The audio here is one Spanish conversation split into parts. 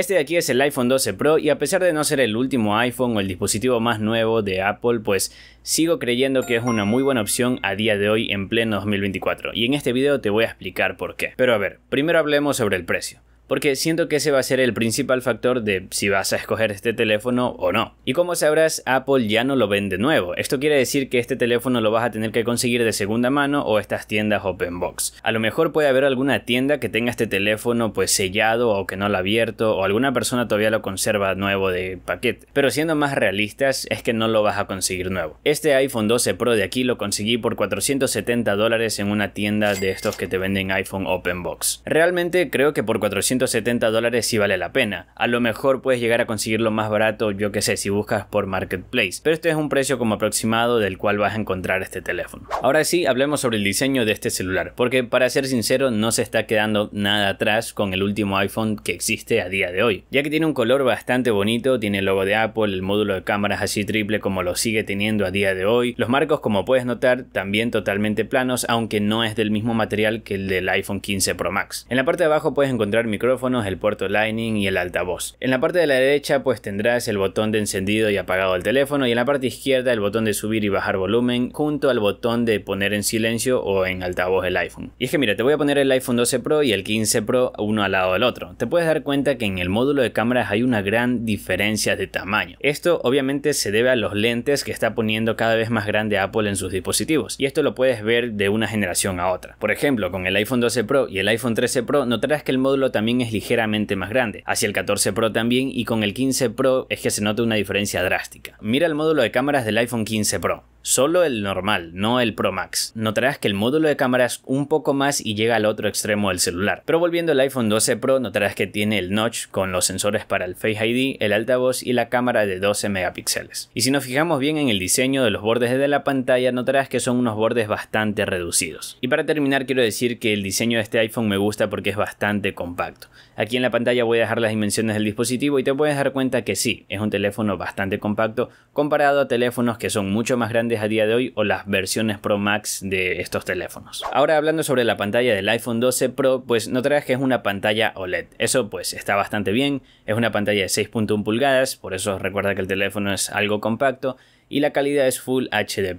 Este de aquí es el iPhone 12 Pro y a pesar de no ser el último iPhone o el dispositivo más nuevo de Apple, pues sigo creyendo que es una muy buena opción a día de hoy en pleno 2024 y en este video te voy a explicar por qué. Pero a ver, primero hablemos sobre el precio porque siento que ese va a ser el principal factor de si vas a escoger este teléfono o no. Y como sabrás, Apple ya no lo vende nuevo. Esto quiere decir que este teléfono lo vas a tener que conseguir de segunda mano o estas tiendas open box. A lo mejor puede haber alguna tienda que tenga este teléfono pues sellado o que no lo ha abierto o alguna persona todavía lo conserva nuevo de paquete. Pero siendo más realistas es que no lo vas a conseguir nuevo. Este iPhone 12 Pro de aquí lo conseguí por 470 dólares en una tienda de estos que te venden iPhone open box. Realmente creo que por 470 170 dólares si vale la pena. A lo mejor puedes llegar a conseguirlo más barato, yo que sé, si buscas por Marketplace, pero este es un precio como aproximado del cual vas a encontrar este teléfono. Ahora sí, hablemos sobre el diseño de este celular, porque para ser sincero no se está quedando nada atrás con el último iPhone que existe a día de hoy, ya que tiene un color bastante bonito, tiene el logo de Apple, el módulo de cámaras así triple como lo sigue teniendo a día de hoy, los marcos como puedes notar también totalmente planos, aunque no es del mismo material que el del iPhone 15 Pro Max. En la parte de abajo puedes encontrar micro el puerto Lightning y el altavoz. En la parte de la derecha pues tendrás el botón de encendido y apagado del teléfono y en la parte izquierda el botón de subir y bajar volumen junto al botón de poner en silencio o en altavoz el iPhone. Y es que mira, te voy a poner el iPhone 12 Pro y el 15 Pro uno al lado del otro. Te puedes dar cuenta que en el módulo de cámaras hay una gran diferencia de tamaño. Esto obviamente se debe a los lentes que está poniendo cada vez más grande Apple en sus dispositivos y esto lo puedes ver de una generación a otra. Por ejemplo, con el iPhone 12 Pro y el iPhone 13 Pro notarás que el módulo también es ligeramente más grande, hacia el 14 Pro también y con el 15 Pro es que se nota una diferencia drástica. Mira el módulo de cámaras del iPhone 15 Pro. Solo el normal, no el Pro Max. Notarás que el módulo de cámaras un poco más y llega al otro extremo del celular. Pero volviendo al iPhone 12 Pro, notarás que tiene el notch con los sensores para el Face ID, el altavoz y la cámara de 12 megapíxeles. Y si nos fijamos bien en el diseño de los bordes de la pantalla, notarás que son unos bordes bastante reducidos. Y para terminar quiero decir que el diseño de este iPhone me gusta porque es bastante compacto. Aquí en la pantalla voy a dejar las dimensiones del dispositivo y te puedes dar cuenta que sí, es un teléfono bastante compacto comparado a teléfonos que son mucho más grandes a día de hoy o las versiones Pro Max de estos teléfonos. Ahora hablando sobre la pantalla del iPhone 12 Pro, pues notarás que es una pantalla OLED. Eso pues está bastante bien, es una pantalla de 6.1 pulgadas, por eso recuerda que el teléfono es algo compacto y la calidad es Full HD+.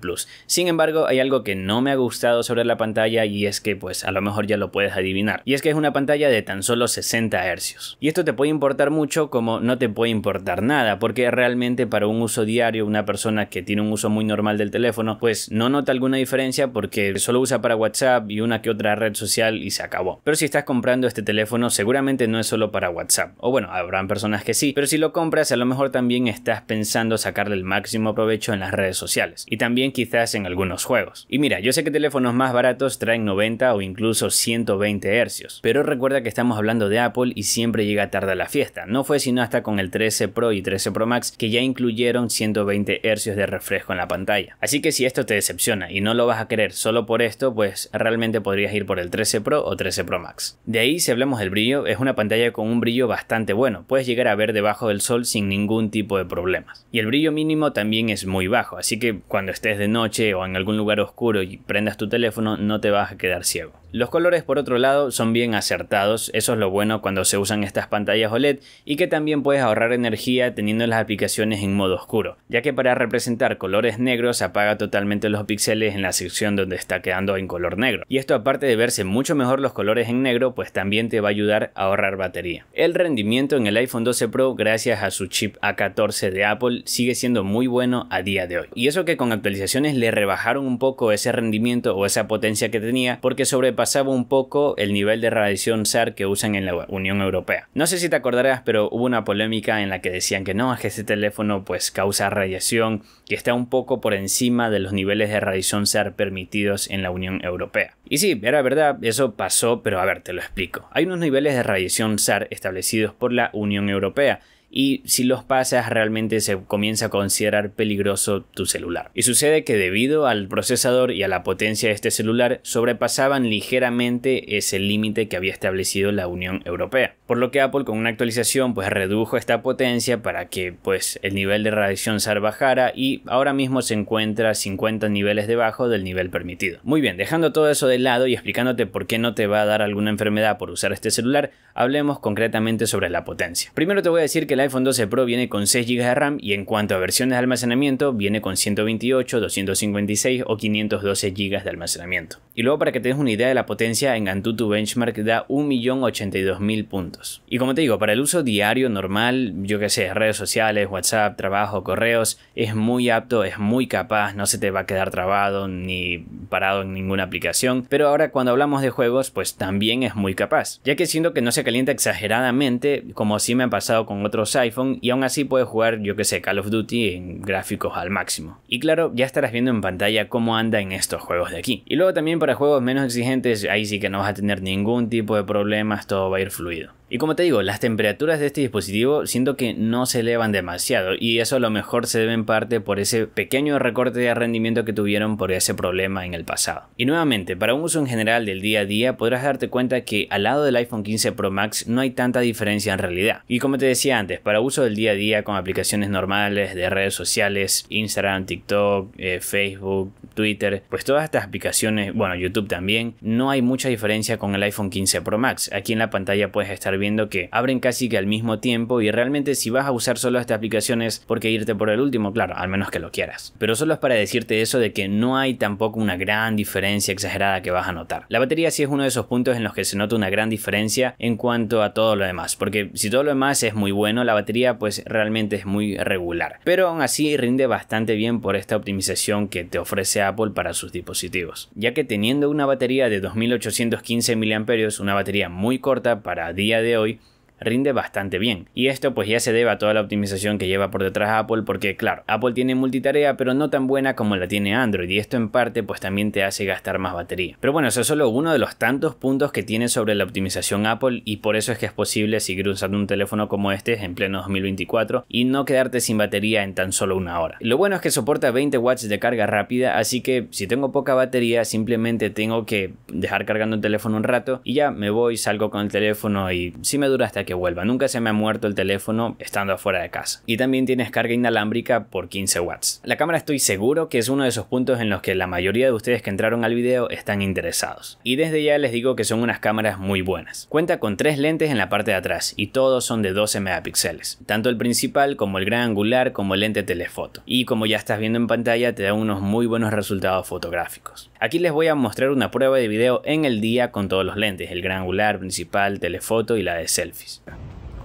Sin embargo, hay algo que no me ha gustado sobre la pantalla y es que pues a lo mejor ya lo puedes adivinar. Y es que es una pantalla de tan solo 60 Hz. Y esto te puede importar mucho como no te puede importar nada, porque realmente para un uso diario, una persona que tiene un uso muy normal del teléfono, pues no nota alguna diferencia porque solo usa para WhatsApp y una que otra red social y se acabó. Pero si estás comprando este teléfono, seguramente no es solo para WhatsApp. O bueno, habrán personas que sí, pero si lo compras, a lo mejor también estás pensando sacarle el máximo provecho en las redes sociales y también quizás en algunos juegos. Y mira, yo sé que teléfonos más baratos traen 90 o incluso 120 hercios pero recuerda que estamos hablando de Apple y siempre llega tarde a la fiesta. No fue sino hasta con el 13 Pro y 13 Pro Max que ya incluyeron 120 hercios de refresco en la pantalla. Así que si esto te decepciona y no lo vas a querer solo por esto, pues realmente podrías ir por el 13 Pro o 13 Pro Max. De ahí, si hablamos del brillo, es una pantalla con un brillo bastante bueno, puedes llegar a ver debajo del sol sin ningún tipo de problemas. Y el brillo mínimo también es muy bajo. Así que cuando estés de noche o en algún lugar oscuro y prendas tu teléfono, no te vas a quedar ciego. Los colores por otro lado son bien acertados, eso es lo bueno cuando se usan estas pantallas OLED y que también puedes ahorrar energía teniendo las aplicaciones en modo oscuro, ya que para representar colores negros apaga totalmente los píxeles en la sección donde está quedando en color negro. Y esto aparte de verse mucho mejor los colores en negro, pues también te va a ayudar a ahorrar batería. El rendimiento en el iPhone 12 Pro gracias a su chip A14 de Apple sigue siendo muy bueno a día de hoy. Y eso que con actualizaciones le rebajaron un poco ese rendimiento o esa potencia que tenía porque sobre pasaba un poco el nivel de radiación SAR que usan en la Unión Europea. No sé si te acordarás, pero hubo una polémica en la que decían que no, es que ese teléfono pues causa radiación que está un poco por encima de los niveles de radiación SAR permitidos en la Unión Europea. Y sí, era verdad, eso pasó, pero a ver, te lo explico. Hay unos niveles de radiación SAR establecidos por la Unión Europea y si los pasas realmente se comienza a considerar peligroso tu celular. Y sucede que debido al procesador y a la potencia de este celular sobrepasaban ligeramente ese límite que había establecido la Unión Europea. Por lo que Apple con una actualización pues redujo esta potencia para que pues el nivel de radiación SAR bajara y ahora mismo se encuentra 50 niveles debajo del nivel permitido. Muy bien, dejando todo eso de lado y explicándote por qué no te va a dar alguna enfermedad por usar este celular, hablemos concretamente sobre la potencia. Primero te voy a decir que la iPhone 12 Pro viene con 6 GB de RAM y en cuanto a versiones de almacenamiento viene con 128, 256 o 512 GB de almacenamiento. Y luego para que te una idea de la potencia, en Antutu Benchmark da 1.082.000 puntos. Y como te digo, para el uso diario normal, yo que sé, redes sociales, WhatsApp, trabajo, correos, es muy apto, es muy capaz, no se te va a quedar trabado ni parado en ninguna aplicación, pero ahora cuando hablamos de juegos, pues también es muy capaz, ya que siento que no se calienta exageradamente como sí me han pasado con otros iPhone y aún así puedes jugar, yo que sé, Call of Duty en gráficos al máximo. Y claro, ya estarás viendo en pantalla cómo anda en estos juegos de aquí. Y luego también para juegos menos exigentes, ahí sí que no vas a tener ningún tipo de problemas, todo va a ir fluido. Y como te digo, las temperaturas de este dispositivo siento que no se elevan demasiado y eso a lo mejor se debe en parte por ese pequeño recorte de rendimiento que tuvieron por ese problema en el pasado. Y nuevamente, para un uso en general del día a día podrás darte cuenta que al lado del iPhone 15 Pro Max no hay tanta diferencia en realidad. Y como te decía antes, para uso del día a día con aplicaciones normales de redes sociales, Instagram, TikTok, eh, Facebook, Twitter, pues todas estas aplicaciones, bueno, YouTube también, no hay mucha diferencia con el iPhone 15 Pro Max. Aquí en la pantalla puedes estar viendo que abren casi que al mismo tiempo y realmente si vas a usar solo estas aplicaciones, ¿por qué irte por el último? Claro, al menos que lo quieras. Pero solo es para decirte eso de que no hay tampoco una gran diferencia exagerada que vas a notar. La batería sí es uno de esos puntos en los que se nota una gran diferencia en cuanto a todo lo demás, porque si todo lo demás es muy bueno, la batería pues realmente es muy regular. Pero aún así rinde bastante bien por esta optimización que te ofrece Apple para sus dispositivos, ya que teniendo una batería de 2815 mAh, una batería muy corta para día de hoy, rinde bastante bien. Y esto pues ya se debe a toda la optimización que lleva por detrás Apple porque claro, Apple tiene multitarea pero no tan buena como la tiene Android y esto en parte pues también te hace gastar más batería. Pero bueno, eso es solo uno de los tantos puntos que tiene sobre la optimización Apple y por eso es que es posible seguir usando un teléfono como este en pleno 2024 y no quedarte sin batería en tan solo una hora. Lo bueno es que soporta 20 watts de carga rápida, así que si tengo poca batería simplemente tengo que dejar cargando el teléfono un rato y ya me voy, salgo con el teléfono y si me dura hasta vuelva. Nunca se me ha muerto el teléfono estando afuera de casa. Y también tienes carga inalámbrica por 15 watts. La cámara estoy seguro que es uno de esos puntos en los que la mayoría de ustedes que entraron al video están interesados. Y desde ya les digo que son unas cámaras muy buenas. Cuenta con tres lentes en la parte de atrás y todos son de 12 megapíxeles. Tanto el principal como el gran angular como el lente telefoto. Y como ya estás viendo en pantalla te da unos muy buenos resultados fotográficos. Aquí les voy a mostrar una prueba de video en el día con todos los lentes, el gran angular, principal, telefoto y la de selfies.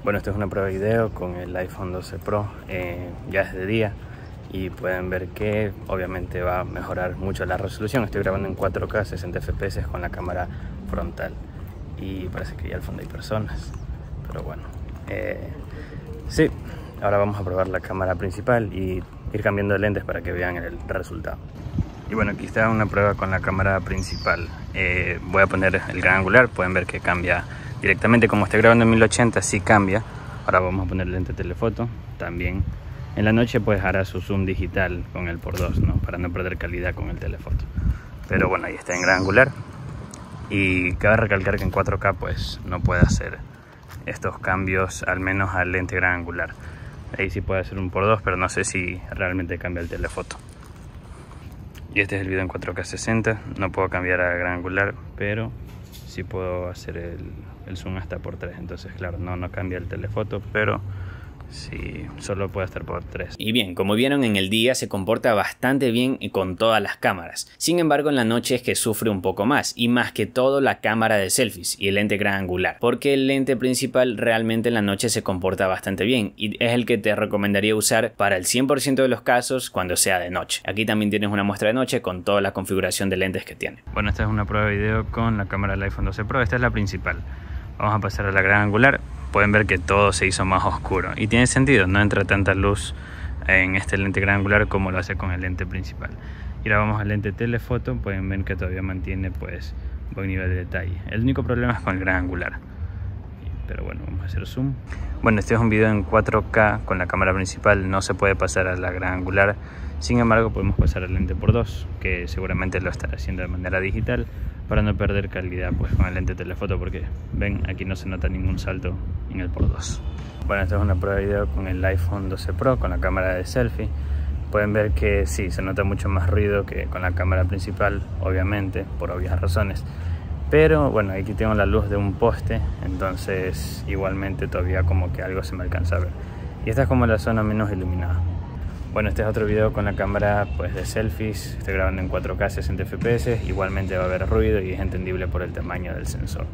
Bueno, esto es una prueba de video con el iPhone 12 Pro, eh, ya es de día y pueden ver que obviamente va a mejorar mucho la resolución. Estoy grabando en 4K 60 FPS con la cámara frontal y parece que ya al fondo hay personas, pero bueno. Eh, sí, ahora vamos a probar la cámara principal y ir cambiando de lentes para que vean el resultado. Y bueno, aquí está una prueba con la cámara principal. Eh, voy a poner el gran angular, pueden ver que cambia Directamente como está grabando en 1080 si cambia. Ahora vamos a poner lente telefoto también. En la noche pues hará su zoom digital con el por 2, ¿no? Para no perder calidad con el telefoto. Pero bueno, ahí está en gran angular. Y cabe recalcar que en 4K pues no puede hacer estos cambios, al menos al lente gran angular. Ahí sí puede hacer un por 2, pero no sé si realmente cambia el telefoto. Y este es el video en 4K 60. No puedo cambiar a gran angular, pero puedo hacer el, zoom hasta por 3 entonces claro no no cambia el telefoto pero si solo puede estar por 3. Y bien, como vieron en el día se comporta bastante bien con todas las cámaras. Sin embargo, en la noche es que sufre un poco más y más que todo la cámara de selfies y el lente gran angular, porque el lente principal realmente en la noche se comporta bastante bien y es el que te recomendaría usar para el 100% de los casos cuando sea de noche. Aquí también tienes una muestra de noche con toda la configuración de lentes que tiene. Bueno, esta es una prueba de video con la cámara del iPhone 12 Pro, esta es la principal. Vamos a pasar a la gran angular pueden ver que todo se hizo más oscuro. Y tiene sentido, no entra tanta luz en este lente gran angular como lo hace con el lente principal. Y ahora vamos al lente telefoto, pueden ver que todavía mantiene pues buen nivel de detalle. El único problema es con el gran angular. Pero bueno, vamos a hacer zoom. Bueno, este es un video en 4K con la cámara principal, no se puede pasar a la gran angular. Sin embargo, podemos pasar al lente por 2, que seguramente lo estará haciendo de manera digital para no perder calidad pues con el lente telefoto porque ven, aquí no se nota ningún salto el por 2 bueno esta es una prueba de video con el iPhone 12 Pro con la cámara de selfie pueden ver que sí se nota mucho más ruido que con la cámara principal obviamente por obvias razones pero bueno aquí tengo la luz de un poste entonces igualmente todavía como que algo se me alcanza a ver y esta es como la zona menos iluminada bueno, este es otro video con la cámara pues, de selfies. Estoy grabando en 4K 60 FPS. Igualmente va a haber ruido y es entendible por el tamaño del sensor.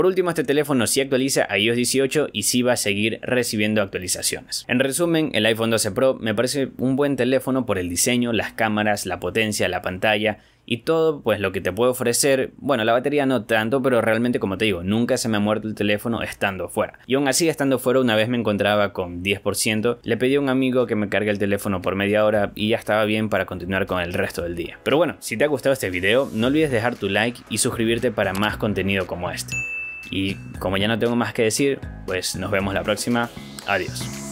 Por último, este teléfono sí actualiza a iOS 18 y sí va a seguir recibiendo actualizaciones. En resumen, el iPhone 12 Pro me parece un buen teléfono por el diseño, las cámaras, la potencia, la pantalla y todo pues lo que te puede ofrecer, bueno la batería no tanto, pero realmente como te digo, nunca se me ha muerto el teléfono estando fuera. Y aún así estando fuera una vez me encontraba con 10%, le pedí a un amigo que me cargue el teléfono por media hora y ya estaba bien para continuar con el resto del día. Pero bueno, si te ha gustado este video, no olvides dejar tu like y suscribirte para más contenido como este. Y como ya no tengo más que decir, pues nos vemos la próxima. Adiós.